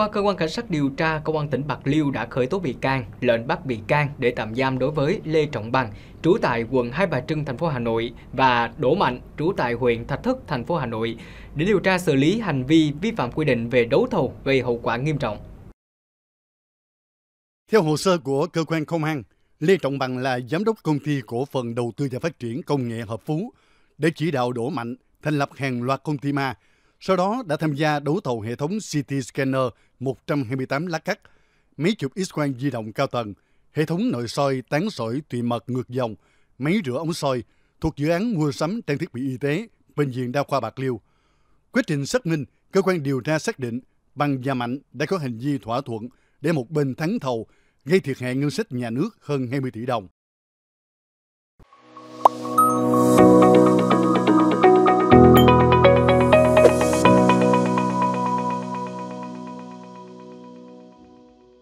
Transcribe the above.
Qua cơ quan cảnh sát điều tra, công an tỉnh Bạc Liêu đã khởi tố bị can, lệnh bắt bị can để tạm giam đối với Lê Trọng Bằng, trú tại quận Hai Bà Trưng, thành phố Hà Nội và Đỗ Mạnh, trú tại huyện Thạch Thất, thành phố Hà Nội để điều tra xử lý hành vi vi phạm quy định về đấu thầu gây hậu quả nghiêm trọng. Theo hồ sơ của cơ quan công an, Lê Trọng Bằng là giám đốc công ty cổ phần đầu tư và phát triển công nghệ Hợp Phú để chỉ đạo Đỗ Mạnh thành lập hàng loạt công ty ma sau đó đã tham gia đấu thầu hệ thống CT scanner 128 lá cắt, máy chụp X-quang di động cao tầng, hệ thống nội soi tán sỏi tùy mật ngược dòng, máy rửa ống soi thuộc dự án mua sắm trang thiết bị y tế Bệnh viện Đa khoa Bạc Liêu. Quá trình xác minh, cơ quan điều tra xác định bằng và mạnh đã có hành vi thỏa thuận để một bên thắng thầu gây thiệt hại ngân sách nhà nước hơn 20 tỷ đồng.